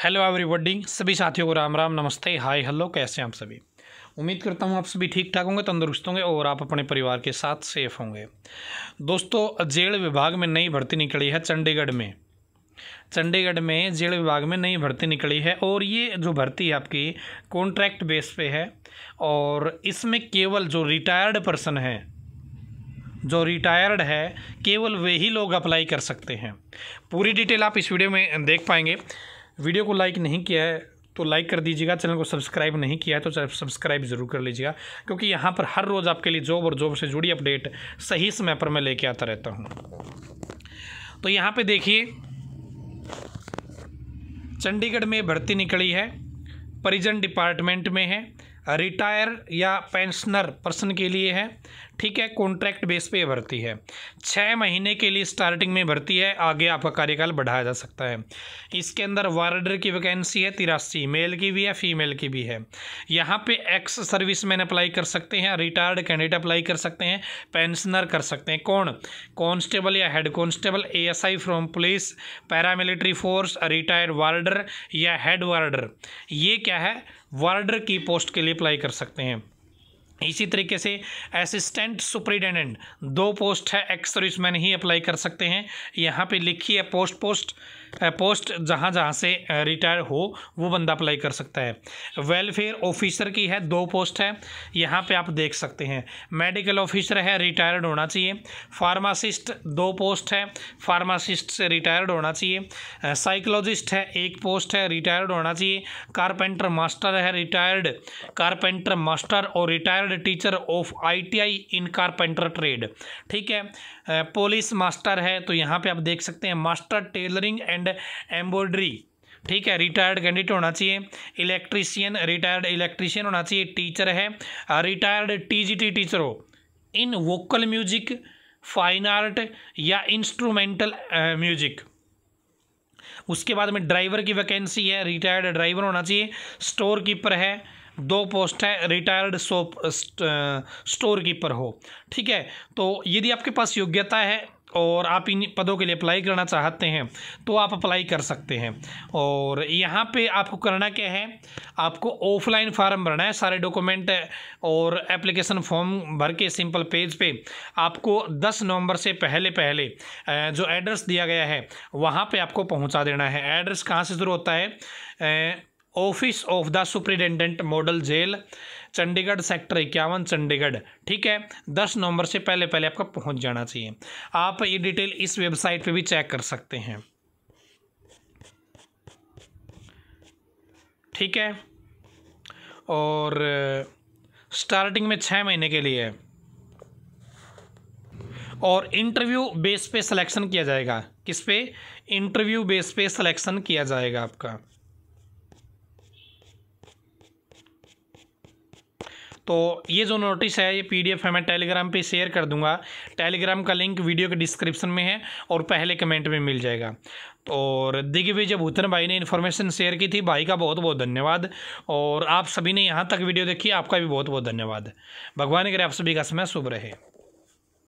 hello everybody सभी साथियों को राम राम नमस्ते हाय हेलो कैसे हैं आप सभी उम्मीद करता हूँ आप सभी ठीक ठाक होंगे तंदुरुस्त होंगे और आप अपने परिवार के साथ सेफ होंगे दोस्तों जेल विभाग में नई भर्ती निकली है चंडीगढ़ में चंडीगढ़ में जेल विभाग में नई भर्ती निकली है और ये जो भर्ती है आपकी कॉन्ट्रैक्ट बेस पे है और इसमें केवल जो रिटायर्ड पर्सन है जो रिटायर्ड है केवल वे ही लोग अप्लाई कर सकते हैं पूरी डिटेल आप इस वीडियो में देख पाएंगे वीडियो को लाइक नहीं किया है तो लाइक कर दीजिएगा चैनल को सब्सक्राइब नहीं किया है तो सब्सक्राइब ज़रूर कर लीजिएगा क्योंकि यहाँ पर हर रोज़ आपके लिए जॉब और जॉब से जुड़ी अपडेट सही समय पर मैं लेके आता रहता हूँ तो यहाँ पे देखिए चंडीगढ़ में भर्ती निकली है परिजन डिपार्टमेंट में है रिटायर या पेंशनर पर्सन के लिए है ठीक है कॉन्ट्रैक्ट बेस पे भर्ती है छः महीने के लिए स्टार्टिंग में भर्ती है आगे आपका कार्यकाल बढ़ाया जा सकता है इसके अंदर वार्डर की वैकेंसी है तिरासी मेल की भी है फीमेल की भी है यहाँ पे एक्स सर्विस मैन अप्लाई कर सकते हैं रिटायर्ड कैंडिडेट अप्लाई कर सकते हैं पेंशनर कर सकते हैं कौन कॉन्स्टेबल या हेड कॉन्स्टेबल ए from police paramilitary force retired warder या हेड वार्डर ये क्या है वार्डर की पोस्ट के लिए अप्लाई कर सकते हैं इसी तरीके से असिस्टेंट सुप्रिटेंडेंट दो पोस्ट है एक्स सर्विसमैन ही अप्लाई कर सकते हैं यहाँ पे लिखी है पोस्ट पोस्ट पोस्ट जहाँ जहाँ से रिटायर हो वो बंदा अप्लाई कर सकता है वेलफेयर ऑफिसर की है दो पोस्ट है यहाँ पे आप देख सकते हैं मेडिकल ऑफिसर है रिटायर्ड होना चाहिए फार्मासिस्ट दो पोस्ट है फार्मासिस्ट से रिटायर्ड होना चाहिए साइकोलॉजिस्ट है एक पोस्ट है रिटायर्ड होना चाहिए कारपेंटर मास्टर है रिटायर्ड कारपेंटर मास्टर और retired retired teacher of ITI in carpenter trade ठीक है पुलिस मास्टर है तो यहाँ पे आप देख सकते हैं मास्टर टेलरिंग एंड एम्ब्रॉयडरी ठीक है रिटायर्ड कैंडिडेट होना चाहिए इलेक्ट्रीशियन रिटायर्ड इलेक्ट्रीशियन होना चाहिए टीचर है रिटायर्ड टीजीटी टीचर हो in vocal music fine art या इंस्ट्रूमेंटल म्यूजिक उसके बाद में ड्राइवर की वैकेंसी है रिटायर्ड ड्राइवर होना चाहिए स्टोर कीपर है दो पोस्ट है रिटायर्ड सोप स्टोर कीपर हो ठीक है तो यदि आपके पास योग्यता है और आप इन पदों के लिए अप्लाई करना चाहते हैं तो आप अप्लाई कर सकते हैं और यहाँ पे आपको करना क्या है आपको ऑफलाइन फार्म भरना है सारे डॉक्यूमेंट और एप्लीकेशन फॉर्म भर के सिंपल पेज पे आपको 10 नवंबर से पहले पहले जो एड्रेस दिया गया है वहाँ पे आपको पहुँचा देना है एड्रेस कहाँ से शुरू होता है office of the superintendent model jail Chandigarh sector इक्यावन चंडीगढ़ ठीक है दस नवंबर से पहले पहले आपका पहुंच जाना चाहिए आप ये डिटेल इस वेबसाइट पे भी चेक कर सकते हैं ठीक है और स्टार्टिंग में छः महीने के लिए और इंटरव्यू बेस पे सिलेक्शन किया जाएगा किस पे इंटरव्यू बेस पे सिलेक्शन किया जाएगा आपका तो ये जो नोटिस है ये पीडीएफ है मैं टेलीग्राम पे शेयर कर दूंगा टेलीग्राम का लिंक वीडियो के डिस्क्रिप्शन में है और पहले कमेंट में मिल जाएगा और दिग्विजय जब भूतन भाई ने इन्फॉर्मेशन शेयर की थी भाई का बहुत बहुत धन्यवाद और आप सभी ने यहाँ तक वीडियो देखी आपका भी बहुत बहुत धन्यवाद भगवान करे आप सभी का समय शुभ रहे